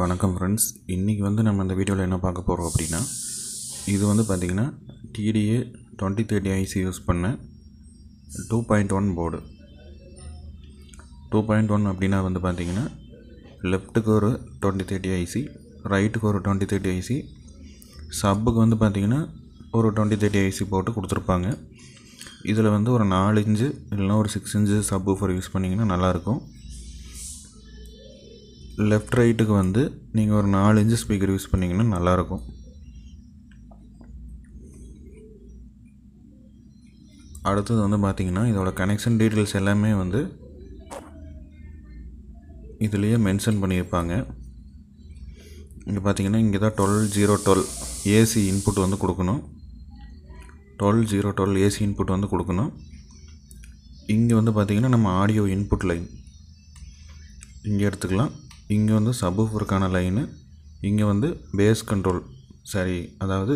வணக்கம் ஃப்ரெண்ட்ஸ் இன்றைக்கி வந்து நம்ம இந்த வீடியோவில் என்ன பார்க்க போகிறோம் அப்படின்னா இது வந்து பார்த்திங்கன்னா TDA twenty thirty IC use பண்ண two point one board two point one அப்படின்னா வந்து பார்த்திங்கன்னா லெஃப்ட்டுக்கு ஒரு டுவெண்ட்டி தேர்ட்டி ஐசி ரைட்டுக்கு ஒரு டுவெண்ட்டி தேர்ட்டி ஐசி சப்புக்கு வந்து பார்த்திங்கன்னா ஒரு டுவெண்ட்டி தேர்ட்டி ஐசி போட்டு கொடுத்துருப்பாங்க இதில் வந்து ஒரு நாலு இன்ச்சு இல்லைன்னா ஒரு six inch subwoofer use பண்ணிங்கன்னா நல்லாயிருக்கும் லெஃப்ட் ரைட்டுக்கு வந்து நீங்கள் ஒரு நாலு இன்ச்சு ஸ்பீக்கர் யூஸ் பண்ணிங்கன்னா நல்லாயிருக்கும் அடுத்தது வந்து பார்த்திங்கன்னா இதோட கனெக்ஷன் டீட்டெயில்ஸ் எல்லாமே வந்து இதுலேயே மென்ஷன் பண்ணியிருப்பாங்க இங்கே பார்த்தீங்கன்னா இங்கே தான் twelve zero twelve AC input வந்து கொடுக்கணும் twelve zero twelve AC input வந்து கொடுக்கணும் இங்கே வந்து பார்த்திங்கன்னா நம்ம ஆடியோ இன்புட் லைன் இங்கே எடுத்துக்கலாம் இங்கே வந்து சப்வூஃபருக்கான லைனு இங்கே வந்து பேஸ் கண்ட்ரோல் சரி அதாவது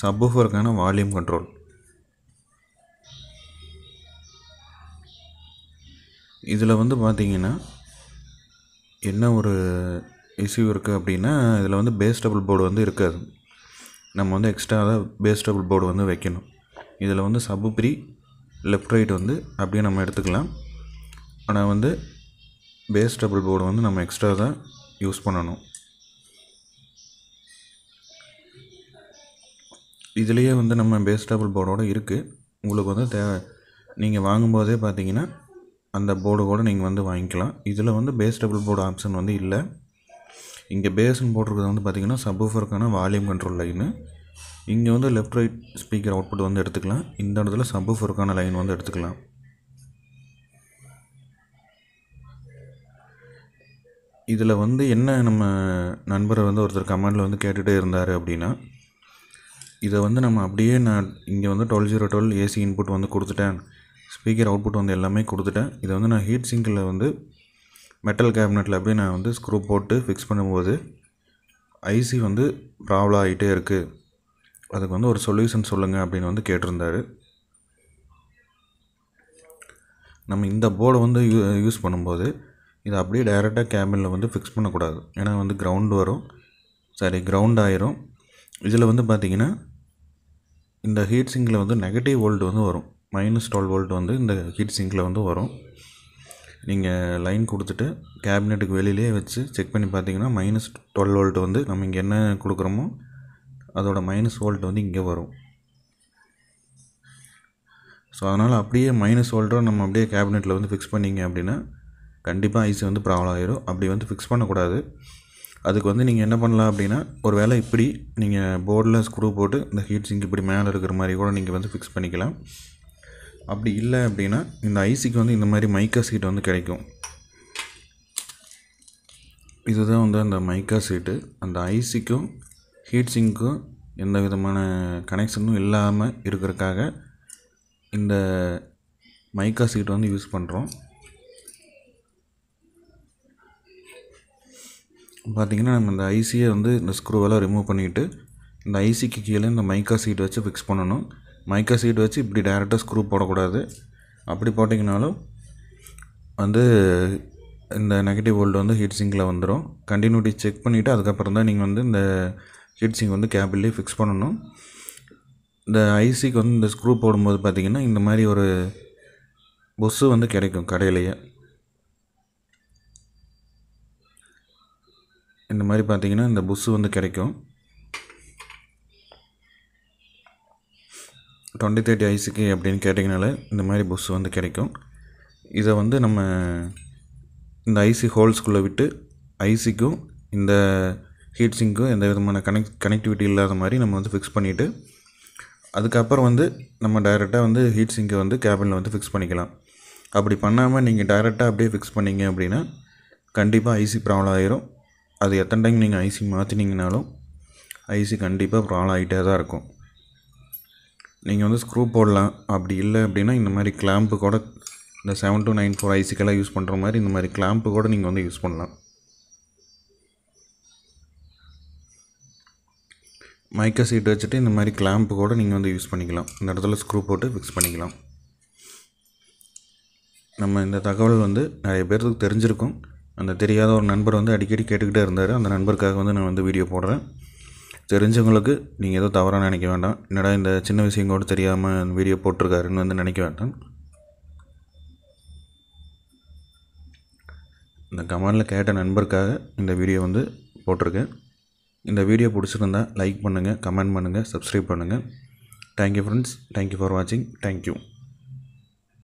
சப்வூஃபருக்கான வால்யூம் கண்ட்ரோல் இதில் வந்து பார்த்திங்கன்னா என்ன ஒரு இஷ்யூ இருக்குது அப்படின்னா இதில் வந்து பேஸ் டபுள் போர்டு வந்து இருக்காது நம்ம வந்து எக்ஸ்ட்ரா தான் பேஸ் டபுள் போர்டு வந்து வைக்கணும் இதில் வந்து சப்பு ப்ரீ லெஃப்ட் ரைட் வந்து அப்படியே நம்ம எடுத்துக்கலாம் ஆனால் வந்து பேஸ் டபுள் போர்டு வந்து நம்ம எக்ஸ்ட்ரா தான் யூஸ் பண்ணணும் இதுலேயே வந்து நம்ம பேஸ் டபுள் போர்டோடு இருக்குது உங்களுக்கு வந்து தேவை நீங்கள் வாங்கும்போதே பார்த்தீங்கன்னா அந்த போர்டு கூட நீங்கள் வந்து வாங்கிக்கலாம் இதில் வந்து பேஸ் டபுள் போர்டு ஆப்ஷன் வந்து இல்லை இங்கே பேஸ்ன்னு போட்டிருக்கிறது வந்து பார்த்தீங்கன்னா சப்வூஃபருக்கான வால்யூம் கண்ட்ரோல் லைனு இங்கே வந்து லெஃப்ட் ரைட் ஸ்பீக்கர் அவுட்புட் வந்து எடுத்துக்கலாம் இந்த இடத்துல சப்வூஃபருக்கான லைன் வந்து எடுத்துக்கலாம் இதில் வந்து என்ன நம்ம நண்பரை வந்து ஒருத்தர் கமெண்டில் வந்து கேட்டுகிட்டே இருந்தார் அப்படின்னா இதை வந்து நம்ம அப்படியே நான் இங்கே வந்து twelve zero twelve AC input வந்து கொடுத்துட்டேன் ஸ்பீக்கர் அவுட்புட் வந்து எல்லாமே கொடுத்துட்டேன் இதை வந்து நான் ஹீட் சிங்கில் வந்து மெட்டல் கேபினெட்டில் அப்படியே நான் வந்து ஸ்க்ரூ போட்டு ஃபிக்ஸ் பண்ணும்போது ஐசி வந்து ப்ராப்ளம் ஆகிட்டே இருக்குது அதுக்கு வந்து ஒரு சொல்யூஷன் சொல்லுங்கள் அப்படின்னு வந்து கேட்டிருந்தார் நம்ம இந்த போர்டை வந்து யூ யூஸ் பண்ணும்போது இதை அப்படியே டைரெக்டாக கேபினில் வந்து ஃபிக்ஸ் பண்ணக்கூடாது ஏன்னா வந்து கிரவுண்ட் வரும் சாரி கிரவுண்ட் ஆயிரும் இதில் வந்து பார்த்திங்கன்னா இந்த ஹீட் சிங்கில் வந்து நெகட்டிவ் வோல்ட் வந்து வரும் மைனஸ் டுவெல் வோல்ட் வந்து இந்த ஹீட் சிங்கில் வந்து வரும் நீங்கள் லைன் கொடுத்துட்டு கேபினெட்டுக்கு வெளியிலே வச்சு செக் பண்ணி பார்த்தீங்கன்னா மைனஸ் டுவெல் வோல்ட் வந்து நம்ம இங்கே என்ன கொடுக்குறோமோ அதோட மைனஸ் வோல்ட் வந்து இங்கே வரும் ஸோ அதனால் அப்படியே மைனஸ் வோல்ட்டாக நம்ம அப்படியே கேபினெட்டில் வந்து ஃபிக்ஸ் பண்ணிங்க அப்படின்னா கண்டிப்பாக ஐசி வந்து ப்ராப்ளம் ஆகிடும் அப்படி வந்து ஃபிக்ஸ் பண்ணக்கூடாது அதுக்கு வந்து நீங்கள் என்ன பண்ணலாம் அப்படின்னா ஒரு வேளை இப்படி நீங்கள் போர்டில் ஸ்க்ரூ போட்டு இந்த ஹீட் சிங்க் இப்படி மேலே இருக்கிற மாதிரி கூட நீங்கள் வந்து ஃபிக்ஸ் பண்ணிக்கலாம் அப்படி இல்லை அப்படின்னா இந்த ஐசிக்கு வந்து இந்த மாதிரி மைக்கா சீட் வந்து கிடைக்கும் இதுதான் வந்து அந்த மைக்கா சீட்டு அந்த ஐசிக்கும் ஹீட் சிங்க்கும் எந்த விதமான கனெக்ஷனும் இல்லாமல் இருக்கிறதுக்காக இந்த மைக்கா சீட் வந்து யூஸ் பண்ணுறோம் பார்த்திங்கன்னா நம்ம இந்த ஐசியை வந்து இந்த ஸ்க்ரூவெல்லாம் ரிமூவ் பண்ணிவிட்டு இந்த ஐசிக்கு கீழே இந்த மைக்கா சீட் வச்சு ஃபிக்ஸ் பண்ணணும் மைக்கா சீட் வச்சு இப்படி டேரெக்டாக ஸ்க்ரூ போடக்கூடாது அப்படி போட்டிங்கனாலும் வந்து இந்த நெகட்டிவ் ஓல்டு வந்து ஹீட் சிங்கில் வந்துடும் கண்டினியூட்டி செக் பண்ணிவிட்டு அதுக்கப்புறம் தான் நீங்கள் வந்து இந்த ஹீட் சிங் வந்து கேபிள்லேயே ஃபிக்ஸ் பண்ணணும் இந்த ஐசிக்கு வந்து இந்த ஸ்க்ரூ போடும்போது பார்த்திங்கன்னா இந்த மாதிரி ஒரு பொஸ்ஸு வந்து கிடைக்கும் கடையிலேயே இந்த மாதிரி பார்த்திங்கன்னா இந்த புஸ்ஸு வந்து கிடைக்கும் டுவெண்ட்டி தேர்ட்டி ஐஸுக்கு அப்படின்னு கேட்டிங்கனால இந்த மாதிரி புஸ்ஸு வந்து கிடைக்கும் இதை வந்து நம்ம இந்த ஐசி ஹோல்ஸ்குள்ளே விட்டு ஐசிக்கும் இந்த ஹீட் சிங்க்கும் எந்த விதமான கனெக்ட் கனெக்டிவிட்டி இல்லாத மாதிரி நம்ம வந்து ஃபிக்ஸ் பண்ணிவிட்டு அதுக்கப்புறம் வந்து நம்ம டைரெக்டாக வந்து ஹீட் சிங்கை வந்து கேபினில் வந்து ஃபிக்ஸ் பண்ணிக்கலாம் அப்படி பண்ணாமல் நீங்கள் டைரெக்டாக அப்படியே ஃபிக்ஸ் பண்ணிங்க அப்படின்னா கண்டிப்பாக ஐசி ப்ராப்ளம் ஆகிரும் அது எத்தனை டைம் நீங்கள் ஐசி மாற்றினீங்கனாலும் ஐசி கண்டிப்பாக ப்ராப்ளம் ஆகிட்டே தான் இருக்கும் நீங்கள் வந்து ஸ்க்ரூ போடலாம் அப்படி இல்லை அப்படின்னா இந்த மாதிரி கிளாம்பு கூட இந்த செவன் டூ நைன் ஃபோர் ஐசிக்கெல்லாம் யூஸ் பண்ணுற மாதிரி இந்த மாதிரி கிளாம்பு கூட நீங்கள் வந்து யூஸ் பண்ணலாம் மைக்க சீட் வச்சுட்டு இந்த மாதிரி கிளாம்பு கூட நீங்கள் வந்து யூஸ் பண்ணிக்கலாம் இந்த இடத்துல ஸ்க்ரூ போட்டு ஃபிக்ஸ் பண்ணிக்கலாம் நம்ம இந்த தகவல் வந்து நிறைய பேர்த்துக்கு தெரிஞ்சிருக்கும் அந்த தெரியாத ஒரு நண்பர் வந்து அடிக்கடி கேட்டுக்கிட்டே இருந்தார் அந்த நண்பருக்காக வந்து நான் வந்து வீடியோ போடுறேன் தெரிஞ்சவங்களுக்கு நீங்கள் எதுவும் தவறாக நினைக்க வேண்டாம் என்னடா இந்த சின்ன விஷயம் கூட தெரியாமல் வீடியோ போட்டிருக்காருன்னு வந்து நினைக்க வேண்டாம் இந்த கமெண்டில் கேட்ட நண்பருக்காக இந்த வீடியோ வந்து போட்டிருக்கேன் இந்த வீடியோ பிடிச்சிருந்தா லைக் பண்ணுங்கள் கமெண்ட் பண்ணுங்கள் சப்ஸ்கிரைப் பண்ணுங்கள் தேங்க்யூ ஃப்ரெண்ட்ஸ் தேங்க்யூ ஃபார் வாட்சிங் தேங்க்யூ